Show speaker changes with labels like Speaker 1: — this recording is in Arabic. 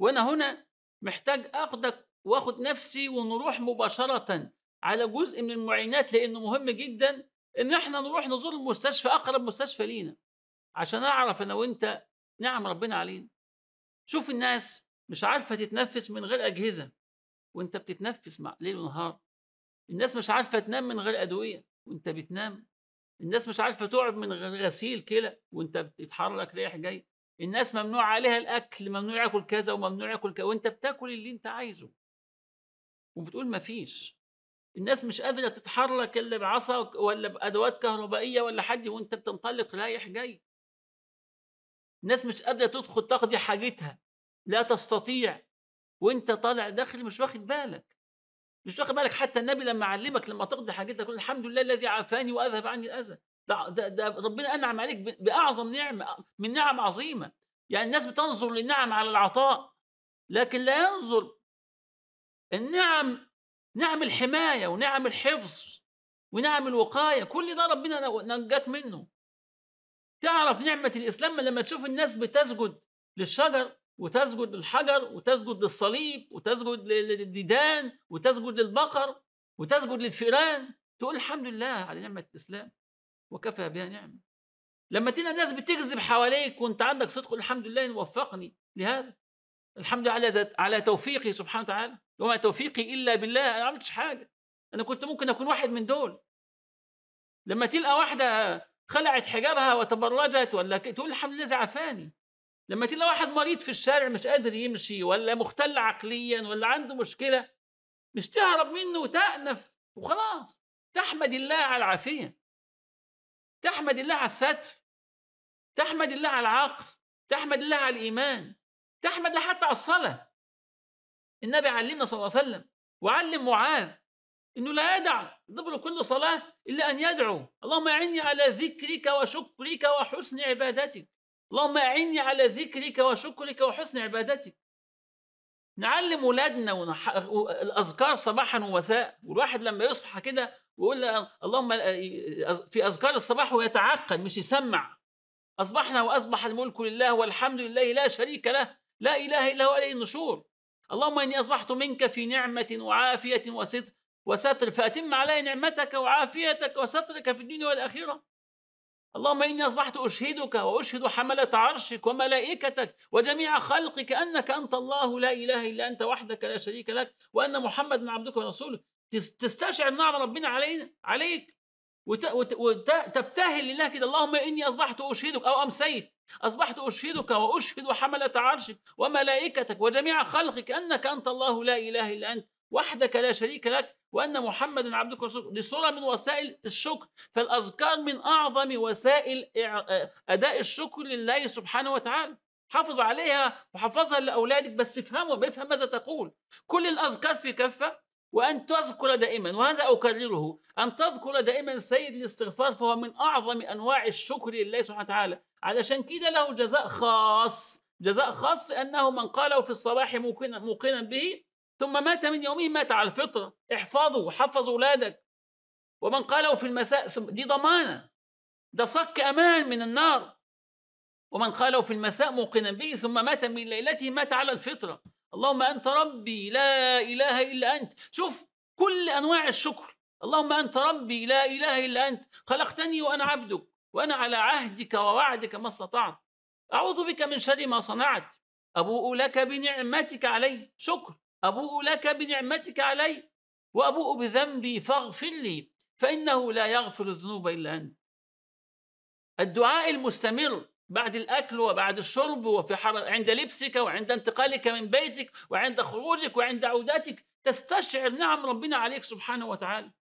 Speaker 1: وانا هنا محتاج اخدك واخد نفسي ونروح مباشره على جزء من المعينات لانه مهم جدا ان احنا نروح نزور المستشفى اقرب مستشفى لينا عشان اعرف انا وانت نعم ربنا علينا شوف الناس مش عارفه تتنفس من غير اجهزه وانت بتتنفس مع ليل ونهار الناس مش عارفه تنام من غير ادويه وانت بتنام الناس مش عارفه تقعد من غير غسيل كلى وانت بتتحرك رايح جاي الناس ممنوع عليها الاكل ممنوع ياكل كذا وممنوع ياكل كذا وانت بتاكل اللي انت عايزه وبتقول ما فيش الناس مش قادره تتحرك الا بعصا ولا بادوات كهربائيه ولا حد وانت بتنطلق رايح جاي الناس مش قادره تدخل تقضي حاجتها لا تستطيع وانت طالع داخل مش واخد بالك مش واخد بالك حتى النبي لما علمك لما تقضي حاجتك الحمد لله الذي عافاني واذهب عني الاذى ده, ده, ده ربنا أنعم عليك بأعظم نعمة من نعم عظيمة يعني الناس بتنظر للنعم على العطاء لكن لا ينظر النعم نعم الحماية ونعم الحفظ ونعم الوقاية كل ده ربنا نجاك منه تعرف نعمة الإسلام لما تشوف الناس بتسجد للشجر وتسجد للحجر وتسجد للصليب وتسجد للديدان وتسجد للبقر وتسجد للفئران تقول الحمد لله على نعمة الإسلام وكفى بها نعمة لما تينا الناس بتكذب حواليك وانت عندك صدق الحمد لله ان وفقني لهذا الحمد لله على على توفيقه سبحانه وتعالى وما توفيقي الا بالله انا ما عملتش حاجه انا كنت ممكن اكون واحد من دول لما تلقى واحده خلعت حجابها وتبرجت ولا تقول الحمد لله زعفاني لما تلقى واحد مريض في الشارع مش قادر يمشي ولا مختل عقليا ولا عنده مشكله مش تهرب منه وتأنف وخلاص تحمد الله على العافيه تحمد الله على الستر تحمد الله على العقل تحمد الله على الإيمان تحمد الله حتى على الصلاة النبي علمنا صلى الله عليه وسلم وعلم معاذ انه لا يدع ضبر كل صلاه الا ان يدعو اللهم اعني على ذكرك وشكرك وحسن عبادتك اللهم اعني على ذكرك وشكرك وحسن عبادتك نعلم ولادنا ونح... الاذكار صباحا ومساء والواحد لما يصحى كده ويقول اللهم في اذكار الصباح ويتعقل مش يسمع اصبحنا واصبح الملك لله والحمد لله لا شريك له لا اله الا هو عليه النشور اللهم اني اصبحت منك في نعمه وعافيه وستر وستر فاتم علي نعمتك وعافيتك وسترك في الدنيا والاخره اللهم إني أصبحت أشهدك وأشهد حملة عرشك وملائكتك وجميع خلقك أنك أنت الله لا إله إلا أنت وحدك لا شريك لك وأن محمد عبدك ورسولك تستشعر نعم ربنا علينا عليك وتبتهل لله كده اللهم إني أصبحت أشهدك أو أمسيت أصبحت أشهدك وأشهد حملة عرشك وملائكتك وجميع خلقك أنك أنت الله لا إله إلا أنت وحدك لا شريك لك وأن محمدا عبدك ورسولك دي صورة من وسائل الشكر فالأذكار من أعظم وسائل أداء الشكر لله سبحانه وتعالى حافظ عليها وحفظها لأولادك بس افهموا بيفهم ماذا تقول كل الأذكار في كفة وأن تذكر دائما وهذا أكرره أن تذكر دائما سيد الاستغفار فهو من أعظم أنواع الشكر لله سبحانه وتعالى علشان كده له جزاء خاص جزاء خاص أنه من قاله في الصباح موقنا, موقنا به ثم مات من يومه مات على الفطرة احفظوا وحفظ أولادك ومن قاله في المساء ثم دي ضمانة ده صك أمان من النار ومن قاله في المساء موقنا به ثم مات من ليلته مات على الفطرة اللهم أنت ربي لا إله إلا أنت شوف كل أنواع الشكر اللهم أنت ربي لا إله إلا أنت خلقتني وأنا عبدك وأنا على عهدك ووعدك ما استطعت أعوذ بك من شر ما صنعت أبوء لك بنعمتك علي شكر أبوء لك بنعمتك علي وأبوء بذنبي فاغفر لي فإنه لا يغفر الذنوب إلا أنت الدعاء المستمر بعد الأكل وبعد الشرب وفي عند لبسك وعند انتقالك من بيتك وعند خروجك وعند عودتك تستشعر نعم ربنا عليك سبحانه وتعالى